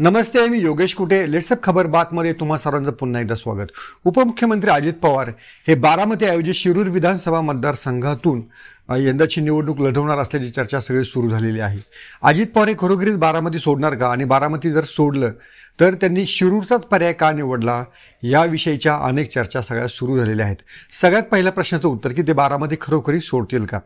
नमस्ते मी योगेश कुटे लेट्सअप खबर बातमध्ये तुम्हा सर्वांचं पुन्हा एकदा स्वागत उपमुख्यमंत्री अजित पवार हे बारामती आयोजित शिरूर विधानसभा मतदारसंघातून यंदाची निवडणूक लढवणार असल्याची चर्चा सगळी सुरू झालेली आहे अजित पवार हे खरोखरीच बारामती सोडणार का आणि बारामती जर सोडलं तर त्यांनी शिरूरचाच पर्याय का निवडला याविषयीच्या अनेक चर्चा सगळ्या सुरू झालेल्या आहेत सगळ्यात पहिल्या प्रश्नाचं उत्तर की ते बारामती खरोखरी सोडतील का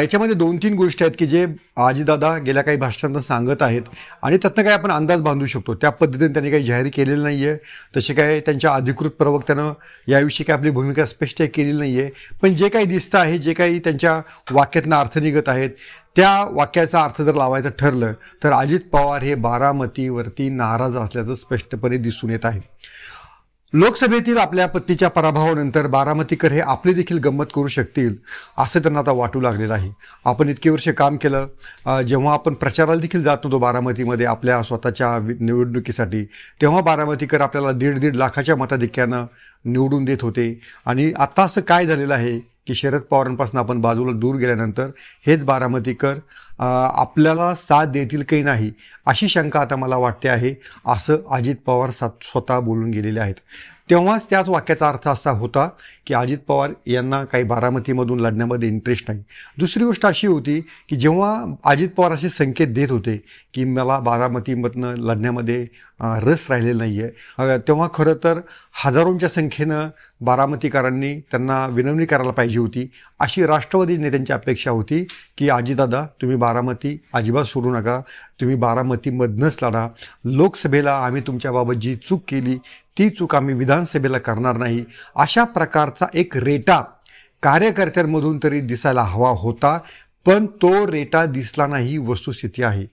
याच्यामध्ये दोन तीन गोष्टी आहेत की जे दादा गेल्या काही भाषणांना सांगत आहेत आणि त्यातनं काही आपण अंदाज बांधू शकतो त्या पद्धतीने त्यांनी काही जाहीर केलेलं नाही आहे तसे काय त्यांच्या अधिकृत प्रवक्त्यानं याविषयी काय आपली भूमिका स्पष्ट केलेली नाही आहे पण जे काही दिसतं आहे जे काही त्यांच्या वाक्यातनं अर्थ निघत आहेत त्या वाक्याचा अर्थ जर लावायचं ठरलं तर अजित पवार हे बारामतीवरती नाराज असल्याचं स्पष्टपणे दिसून येत आहे लोकसभेतील आपल्या पत्तीच्या पराभवानंतर बारामतीकर हे आपली देखील गंमत करू शकतील असं त्यांना आता वाटू लागलेलं आहे आपण इतके वर्ष काम केलं जेव्हा आपण प्रचाराला देखील जात होतो बारामतीमध्ये आपल्या स्वतःच्या निवडणुकीसाठी तेव्हा बारामतीकर आपल्याला दीड दीड लाखाच्या मताधिक्यानं निवडून देत होते आणि आत्ता असं काय झालेलं आहे की शरद पवारांपासून आपण बाजूला दूर गेल्यानंतर हेच बारामतीकर आपल्याला साथ देतील काही नाही अशी शंका आता मला वाटते आहे असं अजित पवार सात स्वतः बोलून गेलेले आहेत तेव्हाच त्याच वाक्याचा अर्थ असा होता की अजित पवार यांना काही बारामतीमधून लढण्यामध्ये इंटरेस्ट नाही दुसरी गोष्ट अशी होती की जेव्हा अजित पवार असे संकेत देत होते की मला बारामतीमधनं लढण्यामध्ये रस राहिलेला नाही आहे तेव्हा खरं तर हजारोंच्या संख्येनं बारामतीकारांनी त्यांना विनवणी करायला पाहिजे होती अशी राष्ट्रवादी नेत्यांची अपेक्षा होती की अजितदा तुम्ही बारामती अजिबात सोडू नका तुम्ही बारामतीमधनंच लढा लोकसभेला आम्ही तुमच्याबाबत जी चूक केली ती चूक आम्ही विधानसभेला करणार नाही अशा प्रकारचा एक रेटा कार्यकर्त्यांमधून तरी दिसायला हवा होता पण तो रेटा दिसला नाही ही वस्तुस्थिती आहे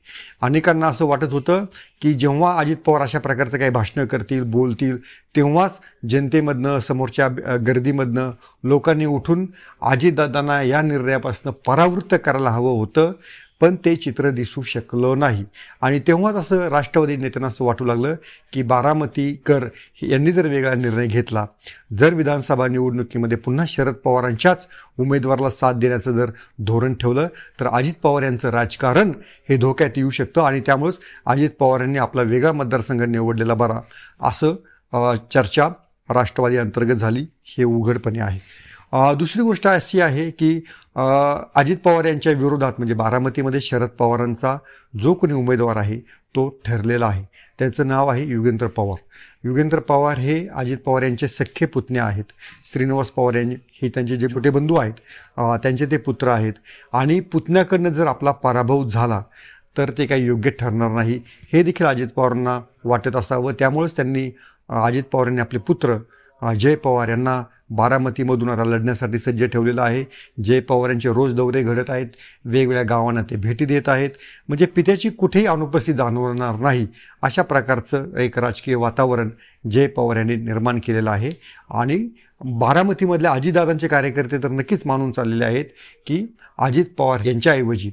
अनेकांना असं वाटत होतं की जेव्हा अजित पवार अशा प्रकारचं काही भाषणं करतील बोलतील तेव्हाच जनतेमधनं समोरच्या गर्दीमधनं लोकांनी उठून अजितदादांना या निर्णयापासून परावृत्त करायला हवं होतं पण ते चित्र दिसू शकलं नाही आणि तेव्हाच असं राष्ट्रवादी नेत्यांना असं वाटू लागलं की बारामतीकर यांनी जर वेगळा निर्णय घेतला जर विधानसभा निवडणुकीमध्ये पुन्हा शरद पवारांच्याच उमेदवाराला साथ देण्याचं जर धोरण ठेवलं तर अजित पवार यांचं राजकारण हे धोक्यात येऊ शकतं आणि त्यामुळंच अजित पवार यांनी आपला वेगळा मतदारसंघ निवडलेला बरा असं चर्चा राष्ट्रवादी अंतर्गत झाली हे उघडपणे आहे दुसरी गोष्ट अशी आहे की अजित पवार यांच्या विरोधात म्हणजे बारामतीमध्ये शरद पवारांचा जो कोणी उमेदवार आहे तो ठरलेला आहे त्यांचं नाव आहे युगेंद्र पवार युगेंद्र पवार हे अजित पवार यांचे सख्खे पुतणे आहेत श्रीनिवास पवार यांनी हे त्यांचे जे छोटे बंधू आहेत त्यांचे ते पुत्र आहेत आणि पुतण्याकडनं जर आपला पराभव झाला तर ते काही योग्य ठरणार नाही हे देखील अजित पवारांना वाटत असावं त्यामुळेच त्यांनी अजित पवार यांनी आपले पुत्र जय पवार यांना बारामतीमधून आता लढण्यासाठी सज्ज ठेवलेलं आहे जय पवार यांचे रोज दौरे घडत आहेत वेगवेगळ्या गावांना ते भेटी देत आहेत म्हणजे पित्याची कुठेही अनुपस्थित जाणवणार नाही अशा प्रकारचं एक राजकीय वातावरण जय पवार यांनी निर्माण केलेलं आहे आणि बारामतीमधल्या अजितदादांचे कार्यकर्ते तर नक्कीच मानून चाललेले आहेत की अजित पवार यांच्याऐवजी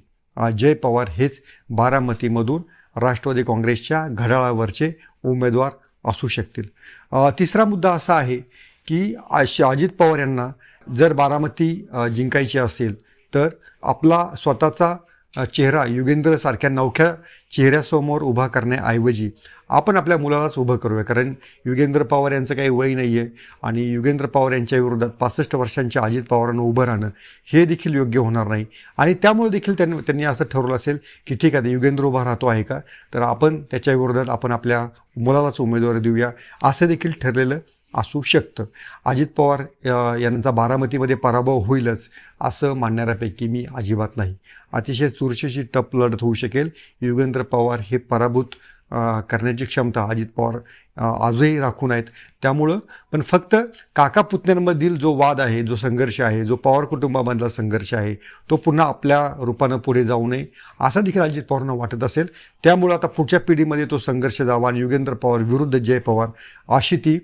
जय पवार हेच बारामतीमधून राष्ट्रवादी काँग्रेसच्या घड्याळावरचे उमेदवार असू शकतील तिसरा मुद्दा असा आहे की अजित पवार यांना जर बारामती जिंकायची असेल तर आपला स्वतःचा चेहरा युगेंद्रसारख्या नवख्या चेहऱ्यासमोर उभा करण्याऐवजी आपण आपल्या मुलालाच उभं करूया कारण युगेंद्र पवार यांचं काही वय नाही आहे आणि युगेंद्र पवार यांच्या विरोधात पासष्ट वर्षांच्या अजित पवारांना उभं राहणं हे देखील योग्य होणार नाही आणि त्यामुळे देखील त्यांनी त्यांनी असं ठरवलं असेल की ठीक आहे युगेंद्र उभा राहतो आहे का तर आपण त्याच्या विरोधात आपण आपल्या मुलालाच उमेदवारी देऊया असं देखील ठरलेलं असू शकतं अजित पवार यांचा बारामतीमध्ये पराभव होईलच असं मानणाऱ्यापैकी मी अजिबात नाही अतिशय चुरशीशी टप लढत होऊ शकेल युगेंद्र पवार हे पराभूत करण्याची क्षमता अजित पवार आजही राखून आहेत त्यामुळं पण फक्त काका पुतण्यांमधील जो वाद आहे जो संघर्ष आहे जो पवार कुटुंबामधला संघर्ष आहे तो पुन्हा आपल्या रूपानं पुढे जाऊ नये असा देखील अजित पवारांना वाटत असेल त्यामुळं आता पुढच्या पिढीमध्ये तो संघर्ष जावा आणि युगेंद्र पवार विरुद्ध जय पवार अशी ती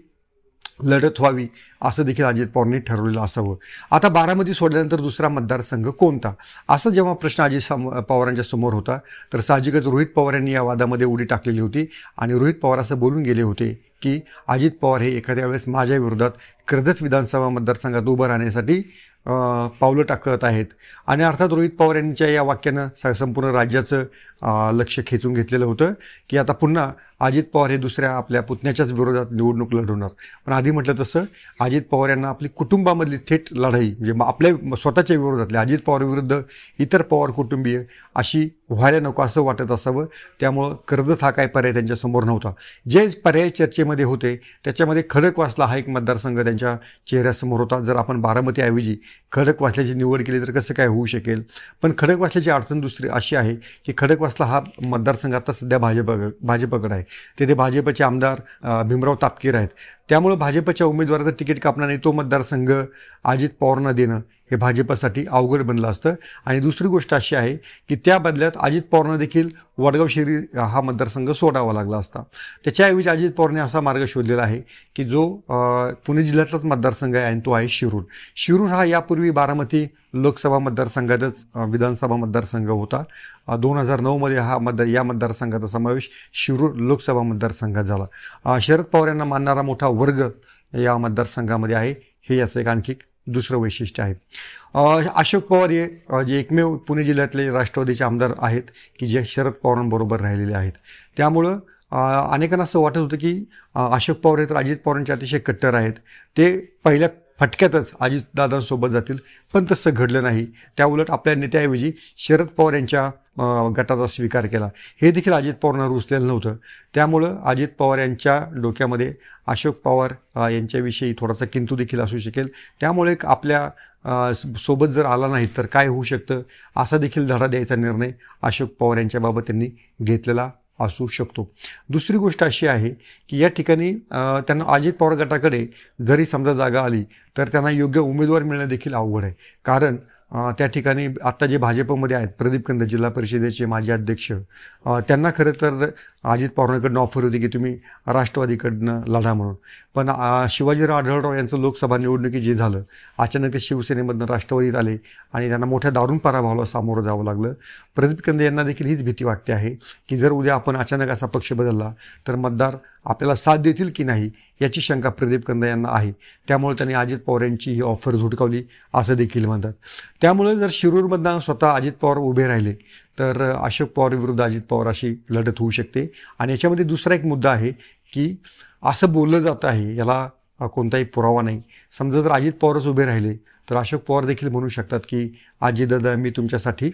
लढत व्हावी असं देखील अजित पवारांनी ठरवलेलं असावं आता बारामती सोडल्यानंतर दुसरा मतदारसंघ कोणता असा जेव्हा प्रश्न अजित सम पवारांच्या समोर होता तर साहजिकच रोहित पवार यांनी या वादामध्ये उडी टाकलेली होती आणि रोहित पवार असं बोलून गेले होते की अजित पवार हे एखाद्या वेळेस माझ्या विरोधात कर्जत विधानसभा मतदारसंघात उभं राहण्यासाठी पावलं टाकत आहेत आणि अर्थात रोहित पवार यांच्या या वाक्यानं संपूर्ण राज्याचं लक्ष खेचून घेतलेलं होतं की आता पुन्हा अजित पवार हे दुसऱ्या आपल्या पुतण्याच्याच विरोधात निवडणूक लढवणार पण आधी म्हटलं तसं अजित पवार यांना आपली कुटुंबामधली थेट लढाई म्हणजे आपल्या स्वतःच्या विरोधातल्या अजित पवार विरुद्ध इतर पवार कुटुंबीय अशी व्हायला नको असं वाटत असावं त्यामुळं कर्जत हा काय पर्याय त्यांच्यासमोर नव्हता जे पर्याय चर्चेमध्ये होते त्याच्यामध्ये खडकवासला हा एक मतदारसंघ त्यांच्या चेहऱ्यासमोर होता जर आपण बारामतीऐवजी खडकवासल्याची निवड केली तर कसं काय होऊ शकेल पण खडकवासल्याची अडचण दुसरी अशी आहे की खडकवासला हा मतदारसंघ आता सध्या भाजप भाजपकडे आहे तेथे भाजपचे आमदार भीमराव तापकीर आहेत त्यामुळं भाजपच्या उमेदवाराचं तिकीट कापणाने तो मतदारसंघ अजित पवारांना देणं हे भाजपसाठी अवघड बनलं असतं आणि दुसरी गोष्ट अशी आहे की त्या बदल्यात अजित पवारांना देखील वडगाव शहरी हा मतदारसंघ सोडावा लागला असता त्याच्याऐवजी अजित पवारने असा मार्ग शोधलेला आहे की जो पुणे जिल्ह्यातलाच मतदारसंघ आहे आणि तो आहे शिरूर शिरूर हा यापूर्वी बारामती लोकसभा मतदारसंघातच विधानसभा मतदारसंघ होता दोन हजार नऊमध्ये हा मतदार या मतदारसंघाचा समावेश शिरूर लोकसभा मतदारसंघात झाला शरद पवार यांना मानणारा मोठा वर्ग या मतदारसंघामध्ये आहे हे याचं एक आणखी दुसरं वैशिष्ट्य आहे अशोक पवार हे जे एकमेव पुणे जिल्ह्यातले राष्ट्रवादीचे आमदार आहेत की जे शरद पवारांबरोबर राहिलेले आहेत त्यामुळं अनेकांना असं वाटत होतं की अशोक पवार हे तर अजित पवारांचे अतिशय कट्टर आहेत ते पहिल्या फटक्यातच अजितदादांसोबत जातील पण तसं घडलं नाही त्याउलट आपल्या नेत्याऐवजी शरद पवार यांच्या गटाचा स्वीकार केला हे देखील अजित पवारांना रुचलेलं नव्हतं त्यामुळं अजित पवार यांच्या डोक्यामध्ये अशोक पवार यांच्याविषयी थोडासा किंतू देखील असू शकेल त्यामुळे आपल्या सोबत जर आला नाही तर काय होऊ शकतं असा देखील धडा द्यायचा निर्णय अशोक पवार यांच्याबाबत त्यांनी घेतलेला असू शकतो दुसरी गोष्ट अशी आहे की या ठिकाणी त्यांना अजित पवार गटाकडे जरी समजा जागा आली तर त्यांना योग्य उमेदवार मिळणं देखील अवघड आहे कारण त्या ठिकाणी आत्ता जे भाजपमध्ये आहेत प्रदीप कंद जिल्हा परिषदेचे माजी अध्यक्ष त्यांना खरं तर अजित पवारांकडनं ऑफर होती की तुम्ही राष्ट्रवादीकडनं लढा म्हणून पण शिवाजीराव आढळराव यांचं लोकसभा निवडणुकी जे झालं अचानक ते शिवसेनेमधनं राष्ट्रवादीत आले आणि त्यांना मोठ्या दारुण पराभवाला सामोरं जावं लागलं प्रदीप कंद यांना देखील हीच भीती वाटते आहे की जर उद्या आपण अचानक असा पक्ष बदलला तर मतदार आपल्याला साथ देतील की नाही याची शंका प्रदीप कंद यांना आहे त्यामुळे त्यांनी अजित पवार यांची ही ऑफर झुटकावली असं देखील म्हणतात त्यामुळे जर शिरूरमधनं स्वतः अजित पवार उभे राहिले तर अशोक पवार विरुद्ध अजित पवार अशी लढत होऊ शकते आणि याच्यामध्ये दुसरा एक मुद्दा आहे की असं बोललं जात आहे याला कोणताही पुरावा नाही समजा जर अजित पवारच उभे राहिले तर अशोक पवार देखील म्हणू शकतात की दादा मी तुमच्यासाठी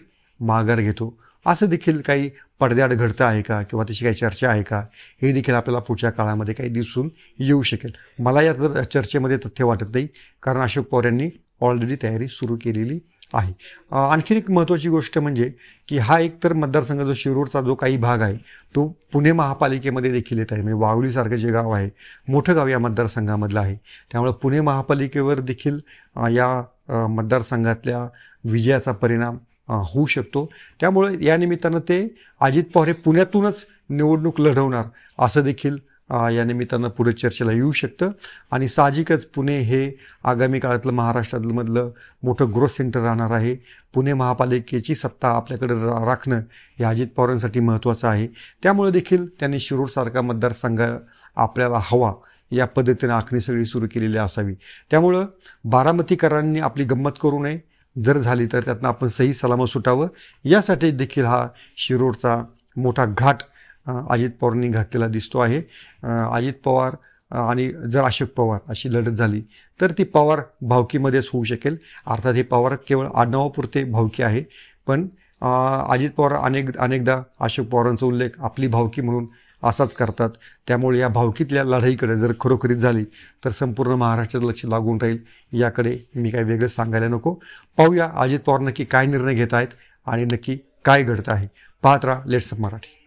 माघार घेतो असं देखील काही पडद्याड घडतं आहे का किंवा तशी काही चर्चा आहे का हे देखील आपल्याला पुढच्या काळामध्ये काही दिसून येऊ शकेल मला या चर्चेमध्ये तथ्य वाटत नाही कारण अशोक पवार यांनी ऑलरेडी तयारी सुरू केलेली आहे आणखीन एक महत्त्वाची गोष्ट म्हणजे की हा एक तर मतदारसंघ जो शिरूरचा जो काही भाग आहे तो पुणे महापालिकेमध्ये देखील येत आहे म्हणजे वावळीसारखं जे गाव आहे मोठं गाव या मतदारसंघामधलं आहे त्यामुळे पुणे महापालिकेवर देखील या मतदारसंघातल्या विजयाचा परिणाम होऊ शकतो त्यामुळे या निमित्तानं ते अजित पवार हे पुण्यातूनच निवडणूक लढवणार असं देखील या निमित्तानं पुढे चर्चेला येऊ शकतं आणि साहजिकच पुणे हे आगामी काळातलं महाराष्ट्रातलं मोठं ग्रोथ सेंटर राहणार आहे पुणे महापालिकेची सत्ता आपल्याकडे रा राखणं हे अजित पवारांसाठी महत्त्वाचं आहे त्यामुळे देखील त्यांनी शिरोडसारखा मतदारसंघ आपल्याला हवा या पद्धतीनं आखणी सगळी सुरू केलेली असावी त्यामुळं बारामतीकरांनी आपली गंमत करू नये जर झाली तर त्यातनं आपण सही सलामत सुटावं यासाठी देखील हा शिरोडचा मोठा घाट अजित पवारांनी घातलेला दिसतो आहे अजित पवार आणि जर अशोक पवार अशी लढत झाली तर ती पवार भावकीमध्येच होऊ शकेल अर्थात हे पवार केवळ आडनावापुरते भावकी आहे पण अजित पवार अनेक अनेकदा अशोक पवारांचा उल्लेख आपली भावकी म्हणून असाच करतात त्यामुळे या भावकीतल्या लढाईकडे जर खरोखरीत झाली तर संपूर्ण महाराष्ट्रात लक्ष लागून राहील याकडे मी काही वेगळं सांगायला नको पाहूया अजित पवार नक्की काय निर्णय घेत आहेत आणि नक्की काय घडत आहे पाहत राहा लेट्स मराठी